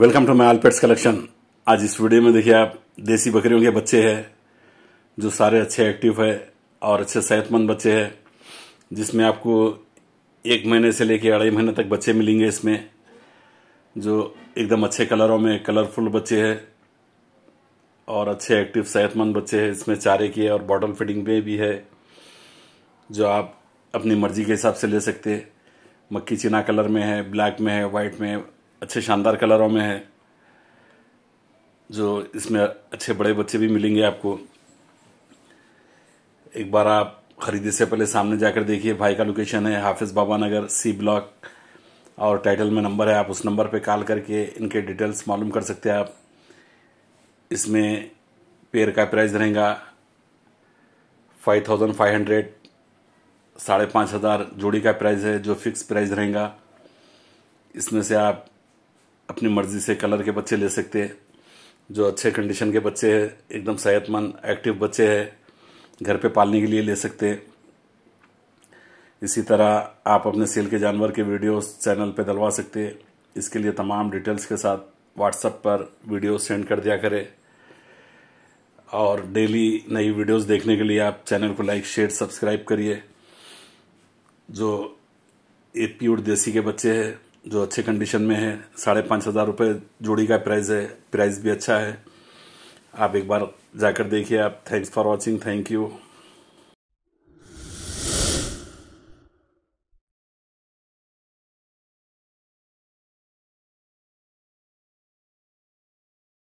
welcome to my all pets collection आज इस video में देखिए आप देसी बकरियों के बच्चे हैं जो सारे अच्छे एक्टिव है और अच्छे सेहतमंद बच्चे हैं जिसमें आपको एक महीने से लेकर अढ़ाई महीने तक बच्चे मिलेंगे इसमें जो एकदम अच्छे कलरों में कलरफुल बच्चे हैं और अच्छे एक्टिव सेहतमंद बच्चे हैं इसमें चारे की है और बॉटल फिटिंग में भी है जो आप अपनी मर्जी के हिसाब से ले सकते मक्की चिना कलर में है ब्लैक में है वाइट में अच्छे शानदार कलरों में है जो इसमें अच्छे बड़े बच्चे भी मिलेंगे आपको एक बार आप ख़रीदी से पहले सामने जाकर देखिए भाई का लोकेशन है हाफिज़ बाबा नगर सी ब्लॉक और टाइटल में नंबर है आप उस नंबर पे कॉल करके इनके डिटेल्स मालूम कर सकते हैं आप इसमें पेयर का प्राइस रहेगा फाइव थाउजेंड फाइव हंड्रेड साढ़े पाँच हज़ार जोड़ी का प्राइस है जो फिक्स प्राइस रहेगा इसमें से आप अपनी मर्ज़ी से कलर के बच्चे ले सकते हैं जो अच्छे कंडीशन के बच्चे हैं एकदम सेहतमंद एक्टिव बच्चे हैं घर पे पालने के लिए ले सकते हैं इसी तरह आप अपने सेल के जानवर के वीडियोस चैनल पे डलवा सकते हैं इसके लिए तमाम डिटेल्स के साथ व्हाट्सएप पर वीडियो सेंड कर दिया करें और डेली नई वीडियोस देखने के लिए आप चैनल को लाइक शेयर सब्सक्राइब करिए जो ये प्योर देसी के बच्चे हैं जो अच्छे कंडीशन में है साढ़े पाँच हज़ार रुपये जोड़ी का प्राइस है प्राइस भी अच्छा है आप एक बार जाकर देखिए आप thanks for watching thank you